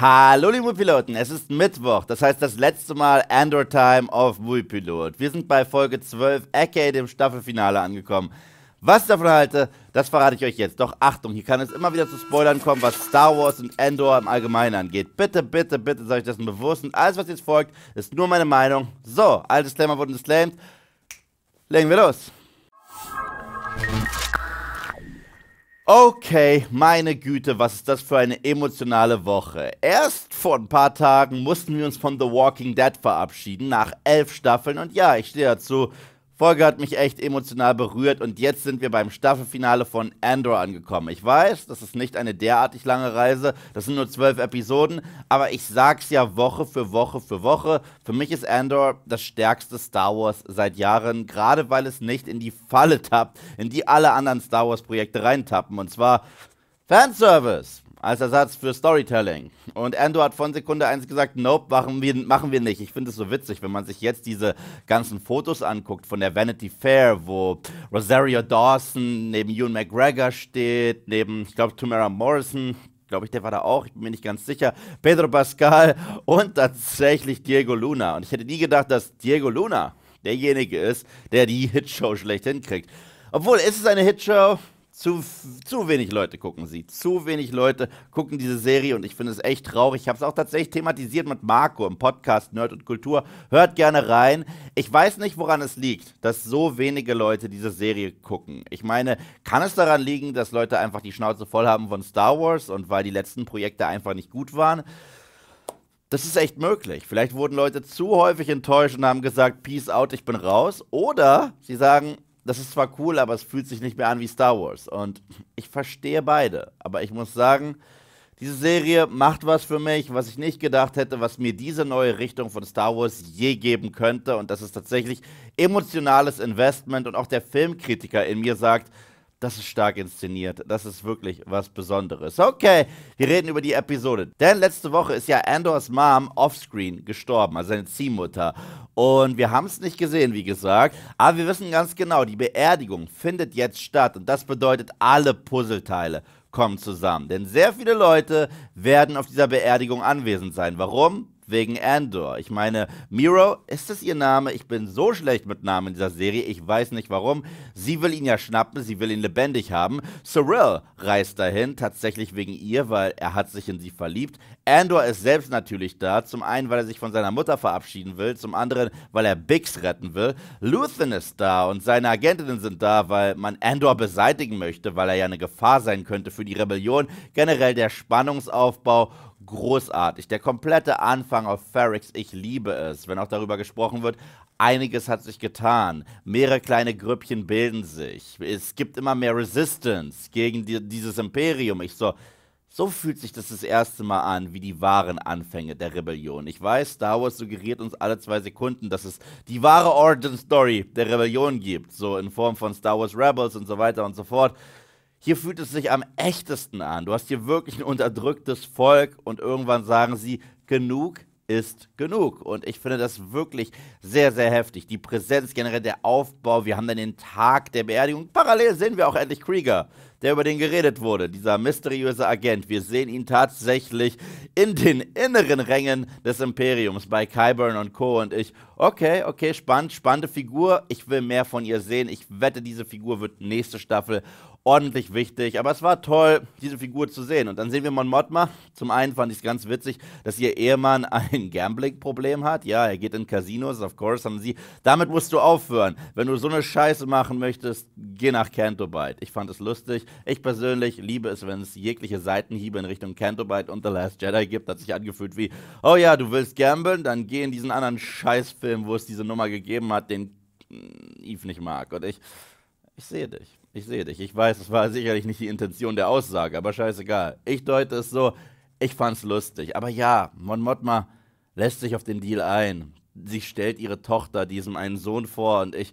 Hallo liebe Moviepiloten, es ist Mittwoch, das heißt das letzte Mal Android Time auf Moviepilot. Wir sind bei Folge 12, aka dem Staffelfinale angekommen. Was ich davon halte, das verrate ich euch jetzt. Doch Achtung, hier kann es immer wieder zu Spoilern kommen, was Star Wars und Endor im Allgemeinen angeht. Bitte, bitte, bitte seid euch dessen bewusst und alles, was jetzt folgt, ist nur meine Meinung. So, altes Disclaimer wurden disclaimed. Legen wir los. Okay, meine Güte, was ist das für eine emotionale Woche. Erst vor ein paar Tagen mussten wir uns von The Walking Dead verabschieden, nach elf Staffeln. Und ja, ich stehe dazu, Folge hat mich echt emotional berührt und jetzt sind wir beim Staffelfinale von Andor angekommen. Ich weiß, das ist nicht eine derartig lange Reise, das sind nur zwölf Episoden, aber ich sag's ja Woche für Woche für Woche. Für mich ist Andor das stärkste Star Wars seit Jahren, gerade weil es nicht in die Falle tappt, in die alle anderen Star Wars Projekte reintappen. Und zwar Fanservice als Ersatz für Storytelling. Und Endo hat von Sekunde 1 gesagt, nope, machen wir, machen wir nicht. Ich finde es so witzig, wenn man sich jetzt diese ganzen Fotos anguckt von der Vanity Fair, wo Rosario Dawson neben Ewan McGregor steht, neben, ich glaube, Tamara Morrison, glaube ich, der war da auch, ich bin mir nicht ganz sicher, Pedro Pascal und tatsächlich Diego Luna. Und ich hätte nie gedacht, dass Diego Luna derjenige ist, der die Hitshow schlecht hinkriegt. Obwohl, ist es eine Hitshow? Zu, zu wenig Leute gucken sie. Zu wenig Leute gucken diese Serie und ich finde es echt traurig. Ich habe es auch tatsächlich thematisiert mit Marco im Podcast Nerd und Kultur. Hört gerne rein. Ich weiß nicht, woran es liegt, dass so wenige Leute diese Serie gucken. Ich meine, kann es daran liegen, dass Leute einfach die Schnauze voll haben von Star Wars und weil die letzten Projekte einfach nicht gut waren? Das ist echt möglich. Vielleicht wurden Leute zu häufig enttäuscht und haben gesagt, Peace out, ich bin raus. Oder sie sagen, das ist zwar cool, aber es fühlt sich nicht mehr an wie Star Wars. Und ich verstehe beide. Aber ich muss sagen, diese Serie macht was für mich, was ich nicht gedacht hätte, was mir diese neue Richtung von Star Wars je geben könnte. Und das ist tatsächlich emotionales Investment. Und auch der Filmkritiker in mir sagt, das ist stark inszeniert. Das ist wirklich was Besonderes. Okay, wir reden über die Episode. Denn letzte Woche ist ja Andors Mom offscreen gestorben, also seine Ziehmutter. Und wir haben es nicht gesehen, wie gesagt. Aber wir wissen ganz genau, die Beerdigung findet jetzt statt. Und das bedeutet, alle Puzzleteile kommen zusammen. Denn sehr viele Leute werden auf dieser Beerdigung anwesend sein. Warum? wegen Andor. Ich meine, Miro, ist das ihr Name? Ich bin so schlecht mit Namen in dieser Serie, ich weiß nicht warum. Sie will ihn ja schnappen, sie will ihn lebendig haben. Cyril reist dahin, tatsächlich wegen ihr, weil er hat sich in sie verliebt. Andor ist selbst natürlich da, zum einen, weil er sich von seiner Mutter verabschieden will, zum anderen, weil er Biggs retten will. Luthen ist da und seine Agentinnen sind da, weil man Andor beseitigen möchte, weil er ja eine Gefahr sein könnte für die Rebellion. Generell der Spannungsaufbau großartig. Der komplette Anfang auf Ferrix, ich liebe es. Wenn auch darüber gesprochen wird, einiges hat sich getan. Mehrere kleine Grüppchen bilden sich. Es gibt immer mehr Resistance gegen die, dieses Imperium. Ich so, so fühlt sich das das erste Mal an, wie die wahren Anfänge der Rebellion. Ich weiß, Star Wars suggeriert uns alle zwei Sekunden, dass es die wahre Origin Story der Rebellion gibt. So in Form von Star Wars Rebels und so weiter und so fort. Hier fühlt es sich am echtesten an. Du hast hier wirklich ein unterdrücktes Volk und irgendwann sagen sie, genug ist genug. Und ich finde das wirklich sehr, sehr heftig. Die Präsenz, generell der Aufbau. Wir haben dann den Tag der Beerdigung. Parallel sehen wir auch endlich Krieger, der über den geredet wurde. Dieser mysteriöse Agent. Wir sehen ihn tatsächlich in den inneren Rängen des Imperiums bei Kyburn und Co. Und ich, okay, okay, spannend, spannende Figur. Ich will mehr von ihr sehen. Ich wette, diese Figur wird nächste Staffel ordentlich wichtig. Aber es war toll, diese Figur zu sehen. Und dann sehen wir Mon Mothma. Zum einen fand ich es ganz witzig, dass ihr Ehemann ein Gambling-Problem hat. Ja, er geht in Casinos, of course, haben sie. Damit musst du aufhören. Wenn du so eine Scheiße machen möchtest, geh nach Cantobite. Ich fand es lustig. Ich persönlich liebe es, wenn es jegliche Seitenhiebe in Richtung Cantobite und The Last Jedi gibt. Hat sich angefühlt wie, oh ja, du willst gamblen, dann geh in diesen anderen Scheißfilm, wo es diese Nummer gegeben hat, den Eve nicht mag. Und ich, ich sehe dich ich sehe dich. Ich weiß, es war sicherlich nicht die Intention der Aussage, aber scheißegal. Ich deute es so, ich fand's lustig. Aber ja, Mon Mothma lässt sich auf den Deal ein. Sie stellt ihre Tochter diesem einen Sohn vor und ich.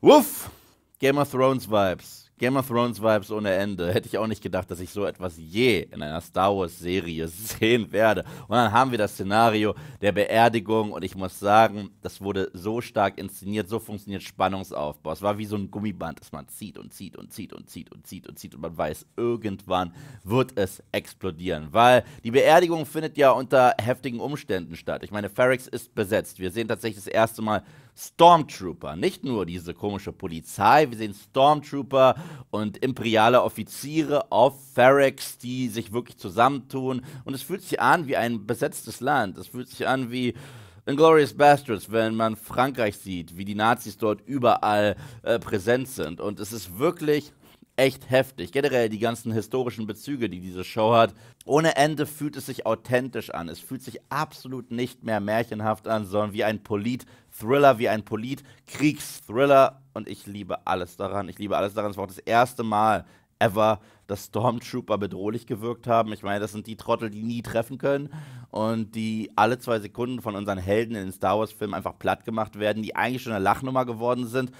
Wuff! Game of Thrones Vibes. Game of Thrones Vibes ohne Ende. Hätte ich auch nicht gedacht, dass ich so etwas je in einer Star Wars Serie sehen werde. Und dann haben wir das Szenario der Beerdigung und ich muss sagen, das wurde so stark inszeniert, so funktioniert Spannungsaufbau. Es war wie so ein Gummiband, das man zieht und zieht und zieht und zieht und zieht und zieht und man weiß, irgendwann wird es explodieren, weil die Beerdigung findet ja unter heftigen Umständen statt. Ich meine, Ferrex ist besetzt. Wir sehen tatsächlich das erste Mal Stormtrooper, nicht nur diese komische Polizei, wir sehen Stormtrooper und imperiale Offiziere auf Ferex, die sich wirklich zusammentun. Und es fühlt sich an wie ein besetztes Land. Es fühlt sich an wie Inglorious Bastards, wenn man Frankreich sieht, wie die Nazis dort überall äh, präsent sind. Und es ist wirklich echt heftig. Generell die ganzen historischen Bezüge, die diese Show hat. Ohne Ende fühlt es sich authentisch an. Es fühlt sich absolut nicht mehr märchenhaft an, sondern wie ein Polit-Thriller, wie ein Polit-Kriegsthriller. Und ich liebe alles daran. Ich liebe alles daran. Es war auch das erste Mal ever, dass Stormtrooper bedrohlich gewirkt haben. Ich meine, das sind die Trottel, die nie treffen können und die alle zwei Sekunden von unseren Helden in den Star Wars-Filmen einfach platt gemacht werden, die eigentlich schon eine Lachnummer geworden sind.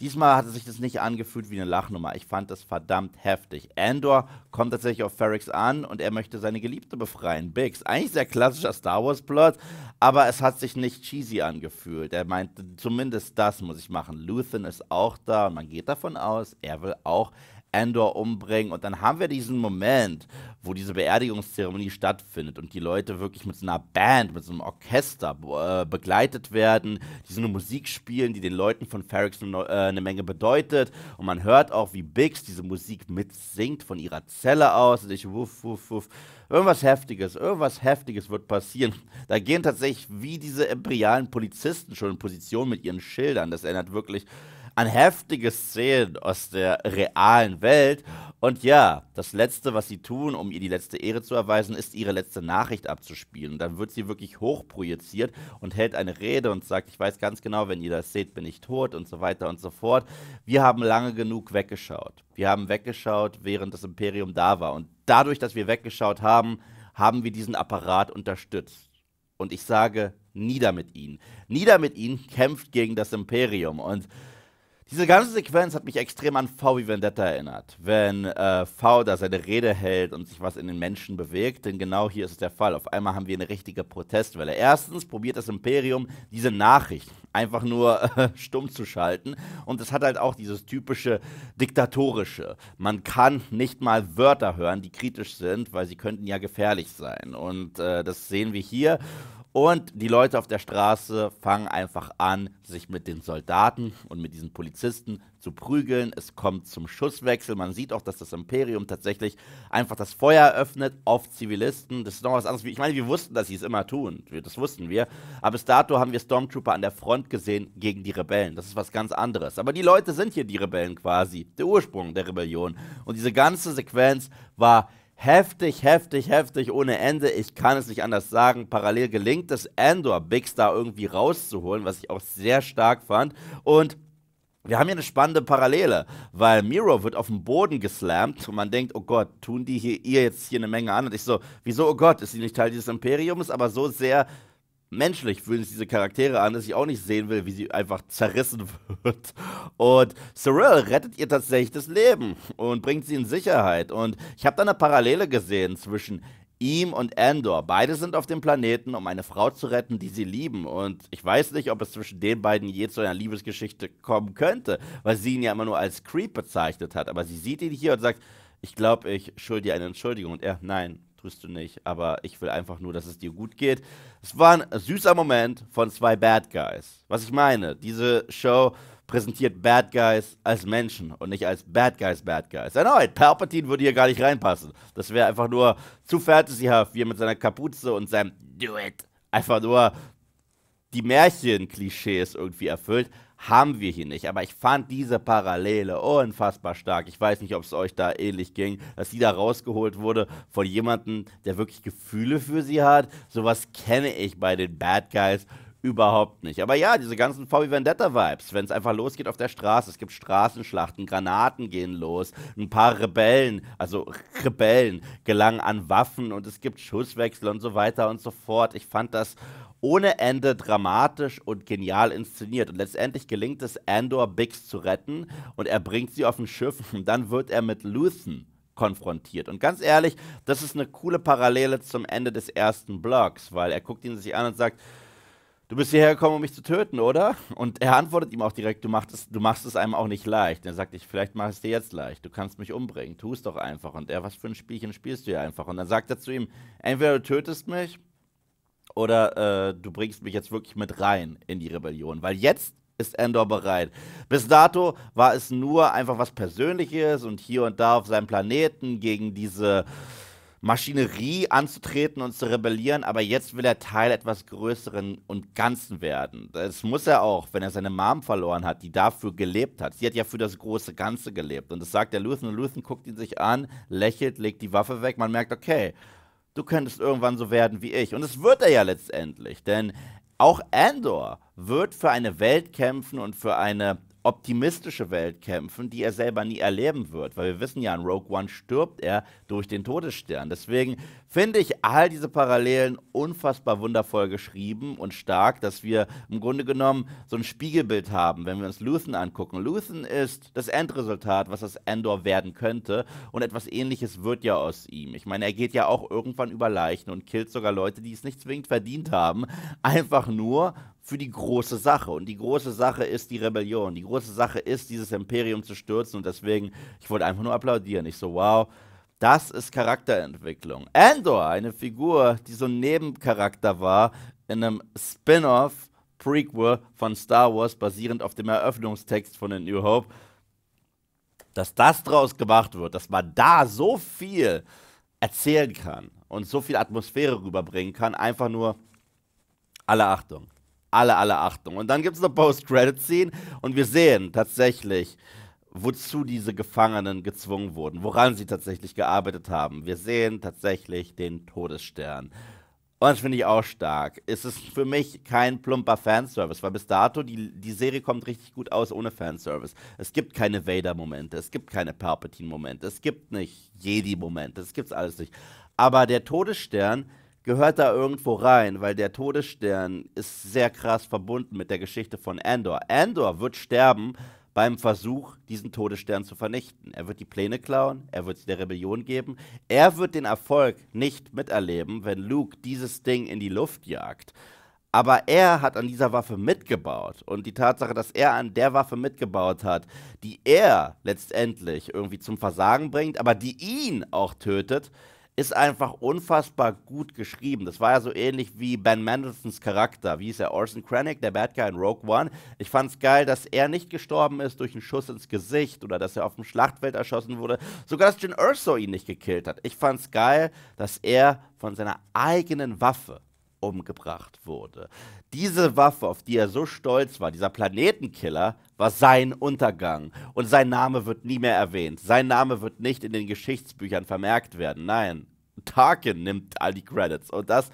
Diesmal hatte sich das nicht angefühlt wie eine Lachnummer. Ich fand das verdammt heftig. Andor kommt tatsächlich auf Ferrix an und er möchte seine Geliebte befreien, Bix. Eigentlich sehr klassischer Star Wars-Plot, aber es hat sich nicht cheesy angefühlt. Er meinte, zumindest das muss ich machen. Luthen ist auch da und man geht davon aus, er will auch Andor umbringen. Und dann haben wir diesen Moment, wo diese Beerdigungszeremonie stattfindet und die Leute wirklich mit so einer Band, mit so einem Orchester äh, begleitet werden, die so eine Musik spielen, die den Leuten von Ferrix eine, äh, eine Menge bedeutet. Und man hört auch, wie Biggs diese Musik mitsingt von ihrer Zelle aus. Und ich wuff, wuff, wuff. Irgendwas Heftiges, irgendwas Heftiges wird passieren. Da gehen tatsächlich wie diese imperialen Polizisten schon in Position mit ihren Schildern. Das erinnert wirklich an heftige Szenen aus der realen Welt. Und ja, das Letzte, was sie tun, um ihr die letzte Ehre zu erweisen, ist, ihre letzte Nachricht abzuspielen. dann wird sie wirklich hochprojiziert und hält eine Rede und sagt, ich weiß ganz genau, wenn ihr das seht, bin ich tot und so weiter und so fort. Wir haben lange genug weggeschaut. Wir haben weggeschaut, während das Imperium da war. Und dadurch, dass wir weggeschaut haben, haben wir diesen Apparat unterstützt. Und ich sage, nieder mit ihnen. Nieder mit ihnen kämpft gegen das Imperium. Und diese ganze Sequenz hat mich extrem an V wie Vendetta erinnert. Wenn äh, V da seine Rede hält und sich was in den Menschen bewegt, denn genau hier ist es der Fall. Auf einmal haben wir eine richtige Protestwelle. Erstens probiert das Imperium diese Nachricht einfach nur äh, stumm zu schalten. Und es hat halt auch dieses typische diktatorische. Man kann nicht mal Wörter hören, die kritisch sind, weil sie könnten ja gefährlich sein. Und äh, das sehen wir hier. Und die Leute auf der Straße fangen einfach an, sich mit den Soldaten und mit diesen Polizisten zu prügeln. Es kommt zum Schusswechsel. Man sieht auch, dass das Imperium tatsächlich einfach das Feuer eröffnet auf Zivilisten. Das ist noch was anderes. Ich meine, wir wussten, dass sie es immer tun. Das wussten wir. Aber bis dato haben wir Stormtrooper an der Front gesehen gegen die Rebellen. Das ist was ganz anderes. Aber die Leute sind hier die Rebellen quasi. Der Ursprung der Rebellion. Und diese ganze Sequenz war heftig, heftig, heftig ohne Ende. Ich kann es nicht anders sagen. Parallel gelingt es Andor Big Star irgendwie rauszuholen, was ich auch sehr stark fand. Und wir haben hier eine spannende Parallele, weil Miro wird auf den Boden geslammt und man denkt, oh Gott, tun die hier ihr jetzt hier eine Menge an? Und ich so, wieso, oh Gott, ist sie nicht Teil dieses Imperiums? Aber so sehr menschlich fühlen sich diese Charaktere an, dass ich auch nicht sehen will, wie sie einfach zerrissen wird. Und Cyril rettet ihr tatsächlich das Leben und bringt sie in Sicherheit. Und ich habe da eine Parallele gesehen zwischen ihm und Andor. Beide sind auf dem Planeten, um eine Frau zu retten, die sie lieben. Und ich weiß nicht, ob es zwischen den beiden je zu einer Liebesgeschichte kommen könnte, weil sie ihn ja immer nur als Creep bezeichnet hat. Aber sie sieht ihn hier und sagt, ich glaube, ich schulde dir eine Entschuldigung. Und er, nein, tust du nicht, aber ich will einfach nur, dass es dir gut geht. Es war ein süßer Moment von zwei Bad Guys. Was ich meine, diese Show präsentiert Bad Guys als Menschen und nicht als Bad Guys Bad Guys. Erneut, Palpatine würde hier gar nicht reinpassen. Das wäre einfach nur zu fantasyhaft, wie er mit seiner Kapuze und seinem Do It einfach nur die Märchen-Klischees irgendwie erfüllt haben wir hier nicht. Aber ich fand diese Parallele unfassbar stark. Ich weiß nicht, ob es euch da ähnlich ging, dass sie da rausgeholt wurde von jemandem, der wirklich Gefühle für sie hat. Sowas kenne ich bei den Bad Guys überhaupt nicht. Aber ja, diese ganzen VW Vendetta-Vibes, wenn es einfach losgeht auf der Straße. Es gibt Straßenschlachten, Granaten gehen los, ein paar Rebellen, also Rebellen, gelangen an Waffen und es gibt Schusswechsel und so weiter und so fort. Ich fand das ohne Ende dramatisch und genial inszeniert. Und letztendlich gelingt es Andor, Biggs zu retten und er bringt sie auf ein Schiff und dann wird er mit Luthen konfrontiert. Und ganz ehrlich, das ist eine coole Parallele zum Ende des ersten Blocks, weil er guckt ihn sich an und sagt, du bist hierher gekommen, um mich zu töten, oder? Und er antwortet ihm auch direkt, du, macht es, du machst es einem auch nicht leicht. Und er sagt, ich, vielleicht mach es dir jetzt leicht, du kannst mich umbringen, tu es doch einfach. Und er, was für ein Spielchen spielst du hier einfach? Und dann sagt er zu ihm, entweder du tötest mich oder äh, du bringst mich jetzt wirklich mit rein in die Rebellion. Weil jetzt ist Endor bereit. Bis dato war es nur einfach was Persönliches und hier und da auf seinem Planeten gegen diese Maschinerie anzutreten und zu rebellieren, aber jetzt will er Teil etwas Größeren und Ganzen werden. Das muss er auch, wenn er seine Mom verloren hat, die dafür gelebt hat. Sie hat ja für das große Ganze gelebt. Und das sagt der Luthen und Luthen guckt ihn sich an, lächelt, legt die Waffe weg. Man merkt, okay, du könntest irgendwann so werden wie ich. Und es wird er ja letztendlich, denn auch Andor wird für eine Welt kämpfen und für eine optimistische Welt kämpfen, die er selber nie erleben wird. Weil wir wissen ja, in Rogue One stirbt er durch den Todesstern. Deswegen finde ich all diese Parallelen unfassbar wundervoll geschrieben und stark, dass wir im Grunde genommen so ein Spiegelbild haben, wenn wir uns Luthen angucken. Luthen ist das Endresultat, was das Endor werden könnte. Und etwas ähnliches wird ja aus ihm. Ich meine, er geht ja auch irgendwann über Leichen und killt sogar Leute, die es nicht zwingend verdient haben. Einfach nur, für die große Sache. Und die große Sache ist die Rebellion. Die große Sache ist, dieses Imperium zu stürzen. Und deswegen, ich wollte einfach nur applaudieren. Ich so, wow, das ist Charakterentwicklung. Andor, eine Figur, die so ein Nebencharakter war, in einem Spin-off, Prequel von Star Wars, basierend auf dem Eröffnungstext von The New Hope. Dass das draus gemacht wird, dass man da so viel erzählen kann und so viel Atmosphäre rüberbringen kann, einfach nur alle Achtung alle, alle Achtung. Und dann gibt es eine Post-Credit-Scene und wir sehen tatsächlich, wozu diese Gefangenen gezwungen wurden, woran sie tatsächlich gearbeitet haben. Wir sehen tatsächlich den Todesstern. Und das finde ich auch stark. Es ist für mich kein plumper Fanservice, weil bis dato die, die Serie kommt richtig gut aus ohne Fanservice. Es gibt keine Vader-Momente, es gibt keine Palpatine-Momente, es gibt nicht Jedi-Momente, es gibt's alles nicht. Aber der Todesstern gehört da irgendwo rein, weil der Todesstern ist sehr krass verbunden mit der Geschichte von Andor. Andor wird sterben beim Versuch, diesen Todesstern zu vernichten. Er wird die Pläne klauen, er wird es der Rebellion geben, er wird den Erfolg nicht miterleben, wenn Luke dieses Ding in die Luft jagt. Aber er hat an dieser Waffe mitgebaut. Und die Tatsache, dass er an der Waffe mitgebaut hat, die er letztendlich irgendwie zum Versagen bringt, aber die ihn auch tötet, ist einfach unfassbar gut geschrieben. Das war ja so ähnlich wie Ben Mendelssohns Charakter. Wie hieß er? Orson Krennic, der Bad Guy in Rogue One. Ich fand's geil, dass er nicht gestorben ist durch einen Schuss ins Gesicht oder dass er auf dem Schlachtfeld erschossen wurde. Sogar, dass Jin Erso ihn nicht gekillt hat. Ich fand's geil, dass er von seiner eigenen Waffe umgebracht wurde. Diese Waffe, auf die er so stolz war, dieser Planetenkiller, war sein Untergang. Und sein Name wird nie mehr erwähnt. Sein Name wird nicht in den Geschichtsbüchern vermerkt werden. Nein, Tarkin nimmt all die Credits. Und das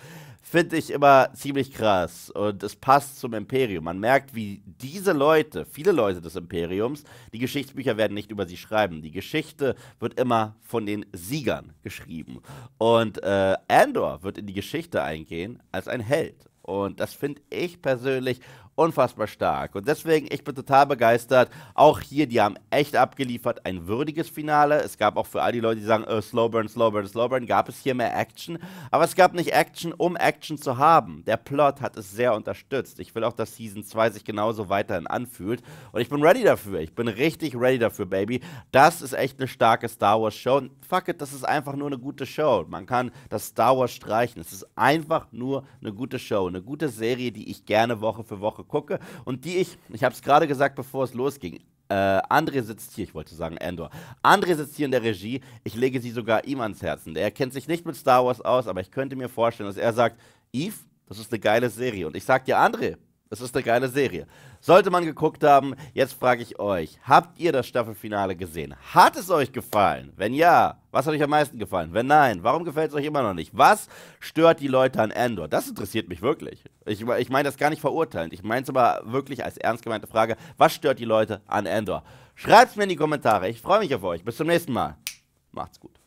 finde ich immer ziemlich krass und es passt zum Imperium. Man merkt, wie diese Leute, viele Leute des Imperiums, die Geschichtsbücher werden nicht über sie schreiben. Die Geschichte wird immer von den Siegern geschrieben. Und äh, Andor wird in die Geschichte eingehen als ein Held. Und das finde ich persönlich unfassbar stark. Und deswegen, ich bin total begeistert. Auch hier, die haben echt abgeliefert. Ein würdiges Finale. Es gab auch für all die Leute, die sagen, äh, Slow Burn, Slow Burn, Slow Burn, gab es hier mehr Action. Aber es gab nicht Action, um Action zu haben. Der Plot hat es sehr unterstützt. Ich will auch, dass Season 2 sich genauso weiterhin anfühlt. Und ich bin ready dafür. Ich bin richtig ready dafür, Baby. Das ist echt eine starke Star Wars Show. Und fuck it, das ist einfach nur eine gute Show. Man kann das Star Wars streichen. Es ist einfach nur eine gute Show. Eine gute Serie, die ich gerne Woche für Woche gucke und die ich, ich habe es gerade gesagt, bevor es losging, äh, André sitzt hier, ich wollte sagen Andor. André sitzt hier in der Regie, ich lege sie sogar ihm ans Herzen. Er kennt sich nicht mit Star Wars aus, aber ich könnte mir vorstellen, dass er sagt, Eve, das ist eine geile Serie. Und ich sage dir, André, es ist eine geile Serie. Sollte man geguckt haben, jetzt frage ich euch, habt ihr das Staffelfinale gesehen? Hat es euch gefallen? Wenn ja, was hat euch am meisten gefallen? Wenn nein, warum gefällt es euch immer noch nicht? Was stört die Leute an Endor? Das interessiert mich wirklich. Ich, ich meine das gar nicht verurteilend. Ich meine es aber wirklich als ernst gemeinte Frage. Was stört die Leute an Endor? Schreibt es mir in die Kommentare. Ich freue mich auf euch. Bis zum nächsten Mal. Macht's gut.